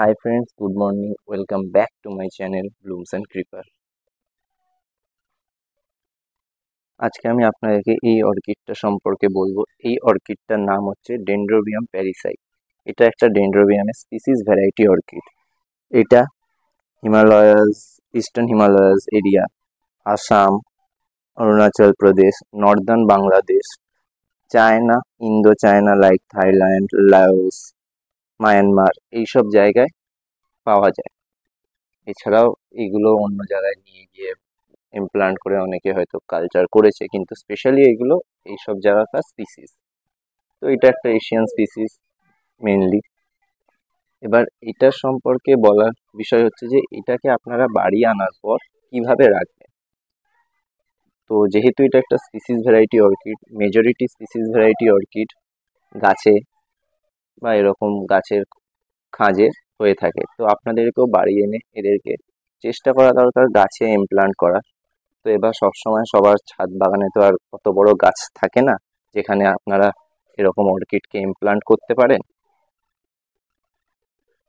high friends good morning welcome back to my channel blooms and creeper আজকে আমি আপনাদেরকে এই অর্কিডটা সম্পর্কে বলবো এই অর্কিডটার নাম হচ্ছে ডেন্ড্রোবিয়াম প্যারিসাই এটা একটা ডেন্ড্রোবিয়ামের স্পিসিস ভ্যারাইটি অর্কিড এটা Himalayas eastern Himalayas area Assam Arunachal Pradesh northern Bangladesh China Indo China like Thailand Laos Myanmar এইসব জায়গায় পাওয়া যায় এছাড়াও এগুলো অন্য জায়গায় নিয়ে গিয়ে ইমপ্লান্ট করে অনেকে হয়তো কালচার করেছে কিন্তু স্পেশালি এগুলো এইসব জায়গাকার স্পিসিস তো এটা একটা এশিয়ান স্পিসিস মেনলি এবার এটা সম্পর্কে বলার বিষয় হচ্ছে যে এটাকে আপনারা বাড়ি আনার পর কিভাবে রাখবেন তো যেহেতু এটা একটা species variety orchid majority species variety orchid গাছে বা এরকম গাছের খাঁজের হয়ে থাকে তো আপনাদেরকেও বাড়ি এনে এদেরকে চেষ্টা করা দরকার গাছে ইমপ্লান্ট করার তো এবার সবসময় সবার ছাদ বাগানে তো আর অত বড় গাছ থাকে না যেখানে আপনারা এরকম অর্কিডকে ইমপ্লান্ট করতে পারেন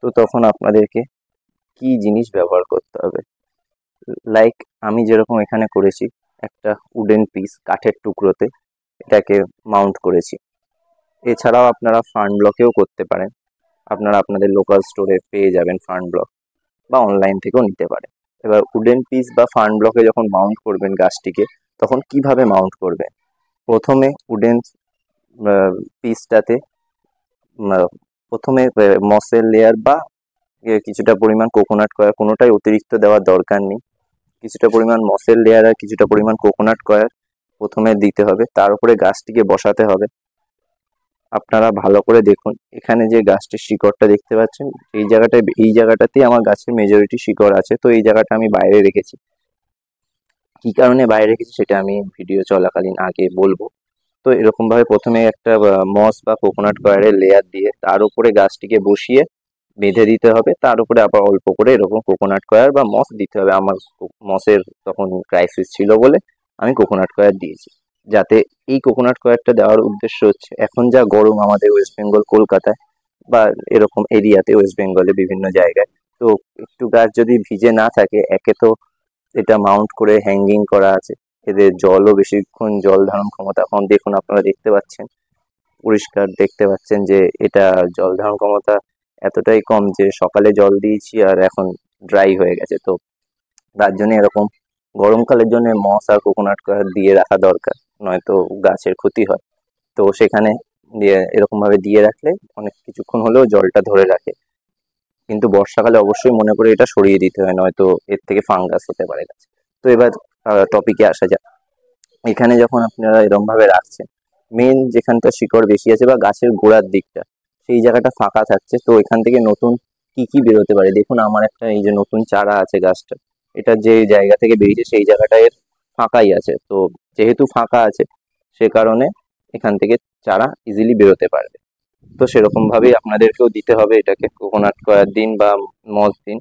তো তখন আপনাদেরকে কি জিনিস ব্যবহার করতে হবে লাইক আমি যেরকম এখানে করেছি একটা উডেন পিস কাঠের টুকরোতে এটাকে মাউন্ট করেছি এছাড়াও আপনারা ফান্ড ব্লকেও করতে পারেন আপনারা আপনাদের লোকাল স্টোরে পেয়ে যাবেন ফান্ড ব্লক বা অনলাইন থেকেও নিতে পারেন এবার উডেন পিস বা ফান্ড ব্লকে যখন মাউন্ট করবেন গাছটিকে তখন কিভাবে মাউন্ট করবেন প্রথমে উডেন পিসটাতে প্রথমে মসের লেয়ার বা কিছুটা পরিমাণ কোকোনাট কয়ার কোনোটাই অতিরিক্ত দেওয়ার দরকার নেই কিছুটা পরিমাণ মসের লেয়ার আর কিছুটা পরিমাণ কোকোনাট কয়ার প্রথমে দিতে হবে তার উপরে গাছটিকে বসাতে হবে আপনারা ভালো করে দেখুন এখানে যে গাছটির শিকড়টা দেখতে পাচ্ছেন এই জায়গাটায় এই জায়গাটাতেই আমার গাছের মেজরিটি শিকড় আছে তো এই জায়গাটা আমি বাইরে রেখেছি কি কারণে বাইরে রেখেছি সেটা আমি ভিডিও চলাকালীন আগে বলবো তো এরকমভাবে প্রথমে একটা মস বা কোকোনাট কয়ারের লেয়ার দিয়ে তার উপরে গাছটিকে বসিয়ে বেঁধে দিতে হবে তার উপরে আবার অল্প করে এরকম কোকোনাট কয়ার বা মস দিতে হবে আমার মসের তখন ক্রাইসিস ছিল বলে আমি কোকোনাট কয়ার দিয়েছি যাতে এই কোকোনাট কয়েকটা দেওয়ার উদ্দেশ্য হচ্ছে এখন যা গরম আমাদের ওয়েস্ট বেঙ্গল কলকাতায় বা এরকম এরিয়াতে ওয়েস্ট বেঙ্গলে বিভিন্ন জায়গায় তো একটু গাছ যদি ভিজে না থাকে একে তো এটা মাউন্ট করে হ্যাঙ্গিং করা আছে এদের জলও বেশিক্ষণ জল ধারণ ক্ষমতা এখন দেখুন আপনারা দেখতে পাচ্ছেন পরিষ্কার দেখতে পাচ্ছেন যে এটা জল ধারণ ক্ষমতা এতটাই কম যে সকালে জল দিয়েছি আর এখন ড্রাই হয়ে গেছে তো তার জন্য এরকম গরমকালের জন্য মস আর কোকোনাট দিয়ে রাখা দরকার নয়তো গাছের ক্ষতি হয় তো সেখানে দিয়ে এরকমভাবে দিয়ে রাখলে অনেক কিছুক্ষণ হলেও জলটা ধরে রাখে কিন্তু বর্ষাকালে অবশ্যই মনে করে এটা সরিয়ে দিতে হয় নয়তো এর থেকে ফাঙ্গাস হতে পারে গাছ তো এবার টপিকে আসা যাক এখানে যখন আপনারা এরমভাবে রাখছেন মেন যেখানটা শিকড় বেশি আছে বা গাছের গোড়ার দিকটা সেই জায়গাটা ফাঁকা থাকছে তো এখান থেকে নতুন কি কি বেরোতে পারে দেখুন আমার একটা এই যে নতুন চারা আছে গাছটা এটা যে জায়গা থেকে বেরিয়েছে সেই জায়গাটা এর ফাঁকাই আছে তো যেহেতু ফাঁকা আছে সে কারণে এখান থেকে চারা ইজিলি বেরোতে পারবে তো সেরকমভাবেই আপনাদেরকেও দিতে হবে এটাকে কোকোনাট করার দিন বা মজ দিন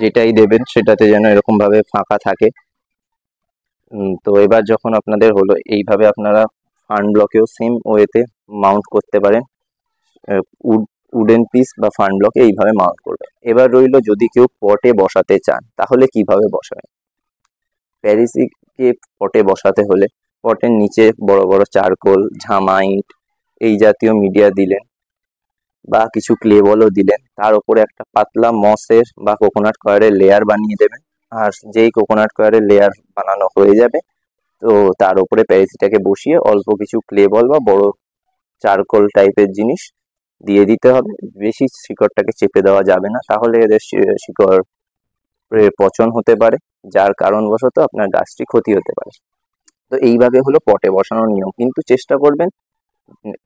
যেটাই দেবেন সেটাতে যেন এরকমভাবে ফাঁকা থাকে তো এবার যখন আপনাদের হলো এইভাবে আপনারা ফান ব্লকেও সেম ওয়েতে মাউন্ট করতে পারেন উড উডেন পিস বা ফান ব্লকে এইভাবে মাউন্ট করবেন এবার রইল যদি কেউ পটে বসাতে চান তাহলে কিভাবে বসাবেন প্যারিসিকে পটে বসাতে হলে পটের নিচে বড় বড় চারকোল ঝামা ইট এই জাতীয় মিডিয়া দিলেন বা কিছু ক্লে বলও দিলেন তার উপরে একটা পাতলা মসের বা কোকোনাট কয়ারের লেয়ার বানিয়ে দেবেন আর যেই কোকোনাট কয়ারের লেয়ার বানানো হয়ে যাবে তো তার উপরে প্যারিসিটাকে বসিয়ে অল্প কিছু ক্লে বল বা বড় চারকোল টাইপের জিনিস দিয়ে দিতে হবে বেশি শিকড়টাকে চেপে দেওয়া যাবে না তাহলে এদের শিকড় পচন হতে পারে যার কারণবশত আপনার গাছটি ক্ষতি হতে পারে তো এইভাবে হলো পটে বসানোর নিয়ম কিন্তু চেষ্টা করবেন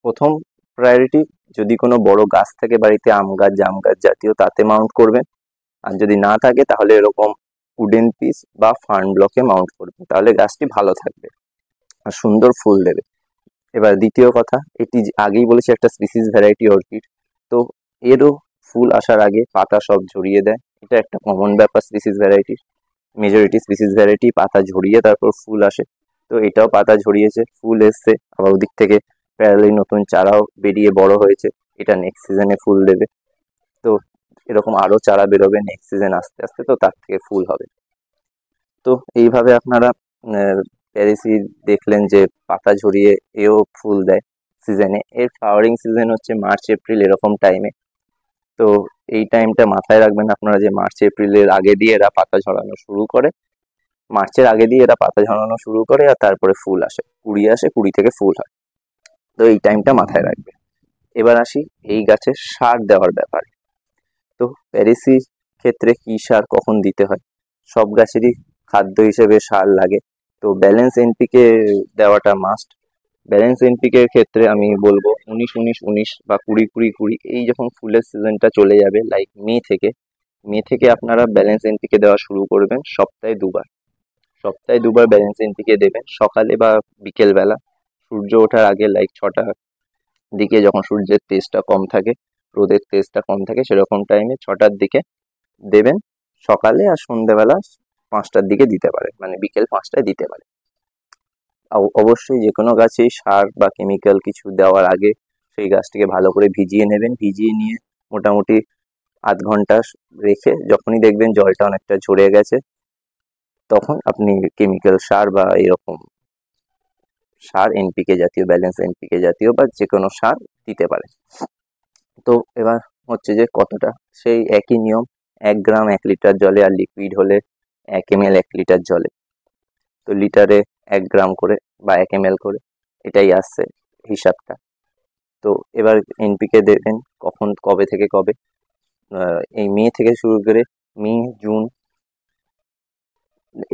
প্রথম প্রায়োরিটি যদি কোনো বড় গাছ থাকে বাড়িতে আম গাছ জাম গাছ জাতীয় তাতে মাউন্ট করবেন আর যদি না থাকে তাহলে এরকম উডেন পিস বা ফার্ন ব্লকে মাউন্ট করবেন তাহলে গাছটি ভালো থাকবে আর সুন্দর ফুল দেবে এবার দ্বিতীয় কথা এটি আগেই বলেছি একটা স্পিসিস ভ্যারাইটি অর্কিড তো এরও ফুল আসার আগে পাতা সব ঝরিয়ে দেয় এটা একটা কমন ব্যাপার স্পিসিস ভ্যারাইটির মেজরিটি স্পিসিস ভ্যারাইটি পাতা ঝরিয়ে তারপর ফুল আসে তো এটাও পাতা ঝরিয়েছে ফুল এসছে আবার ওদিক থেকে প্যারালি নতুন চারাও বেরিয়ে বড় হয়েছে এটা নেক্সট সিজনে ফুল দেবে তো এরকম আরও চারা বেরোবে নেক্সট সিজন আস্তে আস্তে তো তার থেকে ফুল হবে তো এইভাবে আপনারা প্যারিসি দেখলেন যে পাতা ঝরিয়ে এও ফুল দেয় সিজনে এর ফ্লাওয়ারিং সিজন হচ্ছে মার্চ এপ্রিল এরকম টাইমে তো এই টাইমটা মাথায় রাখবেন আপনারা যে মার্চ এপ্রিলের আগে দিয়ে এরা পাতা ঝরানো শুরু করে মার্চের আগে দিয়ে এরা পাতা ঝরানো শুরু করে আর তারপরে ফুল আসে কুড়ি আসে কুড়ি থেকে ফুল হয় তো এই টাইমটা মাথায় রাখবে এবার আসি এই গাছে সার দেওয়ার ব্যাপারে তো প্যারিসির ক্ষেত্রে কি সার কখন দিতে হয় সব গাছেরই খাদ্য হিসেবে সার লাগে তো ব্যালেন্স এনপিকে দেওয়াটা মাস্ট ব্যালেন্স এনপিকের ক্ষেত্রে আমি বলবো উনিশ উনিশ উনিশ বা কুড়ি কুড়ি কুড়ি এই যখন ফুলের সিজনটা চলে যাবে লাইক মে থেকে মে থেকে আপনারা ব্যালেন্স এনপিকে দেওয়া শুরু করবেন সপ্তাহে দুবার সপ্তাহে দুবার ব্যালেন্স এনপিকে দেবেন সকালে বা বিকেলবেলা সূর্য ওঠার আগে লাইক ছটা দিকে যখন সূর্যের তেজটা কম থাকে রোদের তেজটা কম থাকে সেরকম টাইমে ছটার দিকে দেবেন সকালে আর সন্ধ্যেবেলা পাঁচটার দিকে দিতে পারে মানে বিকেল পাঁচটায় দিতে পারে অবশ্যই যে কোনো গাছেই সার বা কেমিক্যাল কিছু দেওয়ার আগে সেই গাছটিকে ভালো করে ভিজিয়ে নেবেন ভিজিয়ে নিয়ে মোটামুটি আধ ঘন্টা রেখে যখনই দেখবেন জলটা অনেকটা ঝরে গেছে তখন আপনি কেমিক্যাল সার বা এরকম সার এনপিকে জাতীয় ব্যালেন্স এনপিকে জাতীয় বা যে কোনো সার দিতে পারেন তো এবার হচ্ছে যে কতটা সেই একই নিয়ম এক গ্রাম এক লিটার জলে আর লিকুইড হলে এক এম এক লিটার জলে তো লিটারে এক গ্রাম করে বা এক এম করে এটাই আসছে হিসাবটা তো এবার এনপিকে দেবেন কখন কবে থেকে কবে এই মে থেকে শুরু করে মে জুন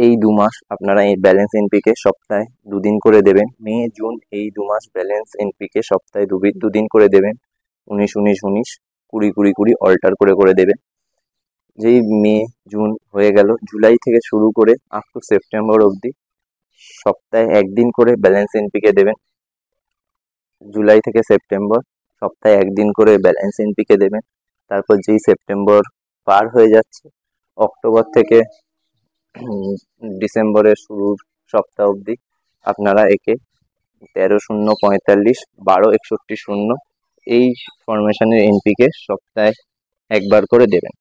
এই দু মাস আপনারা এই ব্যালেন্স এনপিকে সপ্তাহে দুদিন করে দেবেন মে জুন এই দু মাস ব্যালেন্স এনপিকে সপ্তাহে দুদিন দুদিন করে দেবেন উনিশ উনিশ উনিশ কুড়ি কুড়ি কুড়ি অল্টার করে করে দেবেন যেই মে জুন হয়ে গেল জুলাই থেকে শুরু করে আপ টু সেপ্টেম্বর অবধি সপ্তাহে একদিন করে ব্যালেন্স এনপিকে দেবেন জুলাই থেকে সেপ্টেম্বর সপ্তাহে একদিন করে ব্যালেন্স এনপিকে দেবেন তারপর যেই সেপ্টেম্বর পার হয়ে যাচ্ছে অক্টোবর থেকে ডিসেম্বরের শুরুর সপ্তাহ অবধি আপনারা একে তেরো শূন্য পঁয়তাল্লিশ বারো একষট্টি শূন্য এই ফরমেশনের এনপিকে সপ্তাহে একবার করে দেবেন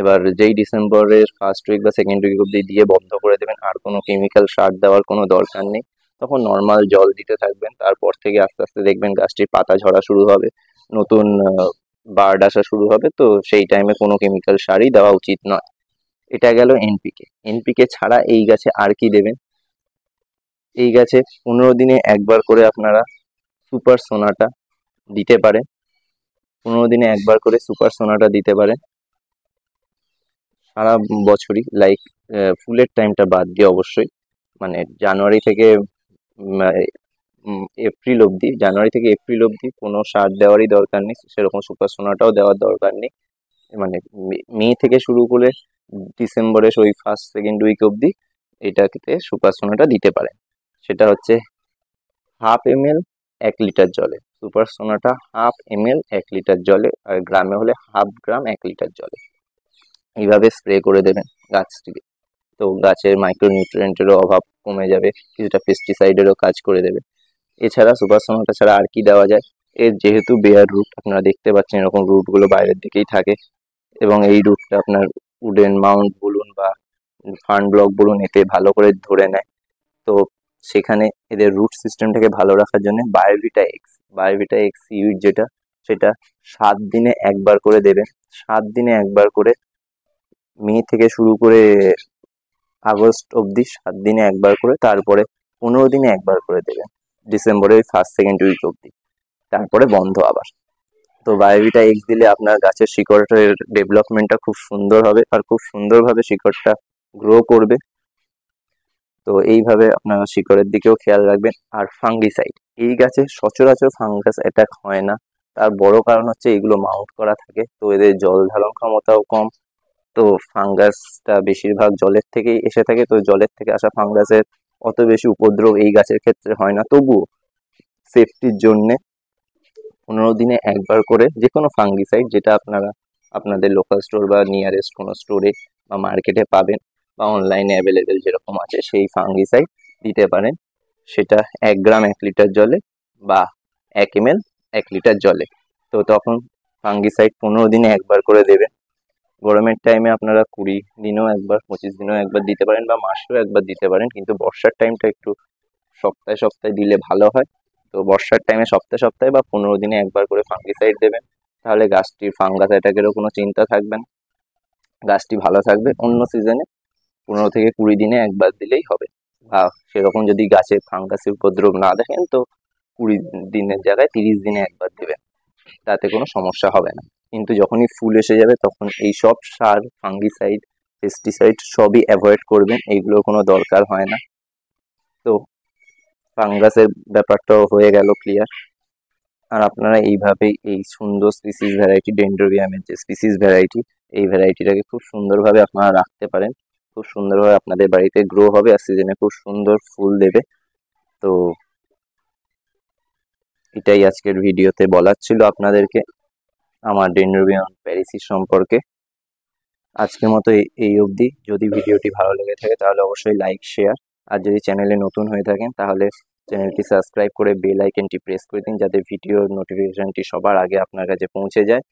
এবার যেই ডিসেম্বরের ফার্স্ট উইক বা সেকেন্ড উইক অব্দি দিয়ে বন্ধ করে দেবেন আর কোনো কেমিক্যাল সার দেওয়ার কোনো দরকার নেই তখন নর্মাল জল দিতে থাকবেন তারপর থেকে আস্তে আস্তে দেখবেন গাছটির পাতা ঝরা শুরু হবে নতুন বার্ড আসা শুরু হবে তো সেই টাইমে কোনো কেমিক্যাল সারই দেওয়া উচিত নয় এটা গেল এনপিকে এনপিকে ছাড়া এই গাছে আর কি দেবেন এই গাছে পনেরো দিনে একবার করে আপনারা সুপার সোনাটা দিতে পারেন পনেরো দিনে একবার করে সুপার সোনাটা দিতে পারেন সারা বছরই লাইক ফুলের টাইমটা বাদ দিয়ে অবশ্যই মানে জানুয়ারি থেকে এপ্রিল অবধি জানুয়ারি থেকে এপ্রিল অবধি কোনো সার দেওয়ারই দরকার নেই সেরকম সুপারসোনাটাও দেওয়ার দরকার নেই মানে মে থেকে শুরু করে ডিসেম্বরের ওই ফার্স্ট সেকেন্ড উইক অবধি এটাতে সুপারসোনাটা দিতে পারে সেটা হচ্ছে হাফ এম এল এক লিটার জলে সুপারসোনাটা হাফ এম এল এক লিটার জলে আর গ্রামে হলে হাফ গ্রাম এক লিটার জলে এইভাবে স্প্রে করে দেবেন গাছটিকে তো গাছের মাইক্রোনিউট্রিয়েন্টেরও অভাব কমে যাবে কিছুটা পেস্টিসাইডেরও কাজ করে দেবে এছাড়া সুপার সোনাটা ছাড়া আর কি দেওয়া যায় এর যেহেতু বেয়ার রুট আপনারা দেখতে পাচ্ছেন এরকম রুটগুলো বাইরের দিকেই থাকে এবং এই রুটটা আপনার উডেন মাউন্ট বলুন বা ফান্ড ব্লক বলুন এতে ভালো করে ধরে নেয় তো সেখানে এদের রুট সিস্টেমটাকে ভালো রাখার জন্য বায়োভিটা এক্স বায়োভিটা এক্স ইউড যেটা সেটা সাত দিনে একবার করে দেবেন সাত দিনে একবার করে মে থেকে শুরু করে আগস্ট অবধি সাত দিনে একবার করে তারপরে পনেরো দিনে একবার করে দেবেন ডিসেম্বরের ফার্স্ট সেকেন্ড উইক অবধি তারপরে বন্ধ আবার তো বায়োভিটা এক্স দিলে আপনার গাছের শিকড়ের ডেভেলপমেন্টটা খুব সুন্দর হবে আর খুব সুন্দরভাবে শিকড়টা গ্রো করবে তো এইভাবে আপনারা শিকড়ের দিকেও খেয়াল রাখবেন আর ফাঙ্গিসাইড এই গাছে সচরাচর ফাঙ্গাস অ্যাটাক হয় না তার বড় কারণ হচ্ছে এগুলো মাউন্ট করা থাকে তো এদের জল ধারণ ক্ষমতাও কম তো ফাঙ্গাসটা বেশিরভাগ জলের থেকেই এসে থাকে তো জলের থেকে আসা ফাঙ্গাসের অত বেশি উপদ্রব এই গাছের ক্ষেত্রে হয় না তবুও সেফটির জন্যে পনেরো দিনে একবার করে যে কোনো ফাঙ্গিসাইড যেটা আপনারা আপনাদের লোকাল স্টোর বা নিয়ারেস্ট কোনো স্টোরে বা মার্কেটে পাবেন বা অনলাইনে অ্যাভেলেবেল যেরকম আছে সেই ফাঙ্গিসাইড দিতে পারেন সেটা এক গ্রাম এক লিটার জলে বা এক এম এক লিটার জলে তো তখন ফাঙ্গিসাইড পনেরো দিনে একবার করে দেবেন গরমের টাইমে আপনারা কুড়ি দিনও একবার পঁচিশ দিনও একবার দিতে পারেন বা মাসেও একবার দিতে পারেন কিন্তু বর্ষার টাইমটা একটু সপ্তাহে সপ্তাহে দিলে ভালো হয় তো বর্ষার টাইমে সপ্তাহে সপ্তাহে বা পনেরো দিনে একবার করে ফাঙ্গিসাইড দেবেন তাহলে গাছটির ফাঙ্গাস অ্যাটাকেরও কোনো চিন্তা থাকবে না গাছটি ভালো থাকবে অন্য সিজনে পনেরো থেকে কুড়ি দিনে একবার দিলেই হবে বা সেরকম যদি গাছে ফাঙ্গাসের উপদ্রব না দেখেন তো কুড়ি দিনের জায়গায় তিরিশ দিনে একবার দেবেন তাতে কোনো সমস্যা হবে না কিন্তু যখনই ফুল এসে যাবে তখন এই সব সার ফাঙ্গিসাইড পেস্টিসাইড সবই অ্যাভয়েড করবেন এইগুলোর কোনো দরকার হয় না তো ফাঙ্গাসের ব্যাপারটাও হয়ে গেল ক্লিয়ার আর আপনারা এইভাবেই এই সুন্দর স্পিসিস ভ্যারাইটি ডেন্ড্রোবিয়ামের যে স্পিসিস ভ্যারাইটি এই ভ্যারাইটিটাকে খুব সুন্দরভাবে আপনারা রাখতে পারেন খুব সুন্দরভাবে আপনাদের বাড়িতে গ্রো হবে আর সিজনে খুব সুন্দর ফুল দেবে তো এটাই আজকের ভিডিওতে বলার ছিল আপনাদেরকে আমার ডেন্ডোবিয়ন প্যারিসিস সম্পর্কে আজকের মতো এই অবধি যদি ভিডিওটি ভালো লেগে থাকে তাহলে অবশ্যই লাইক শেয়ার আর যদি চ্যানেলে নতুন হয়ে থাকেন তাহলে চ্যানেলটি সাবস্ক্রাইব করে বেল আইকনটি প্রেস করে দিন যাতে ভিডিওর নোটিফিকেশানটি সবার আগে আপনার কাছে পৌঁছে যায়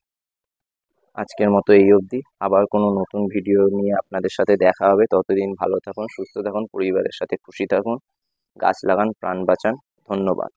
আজকের মতো এই অবধি আবার কোনো নতুন ভিডিও নিয়ে আপনাদের সাথে দেখা হবে ততদিন ভালো থাকুন সুস্থ থাকুন পরিবারের সাথে খুশি থাকুন গাছ লাগান প্রাণ বাঁচান ধন্যবাদ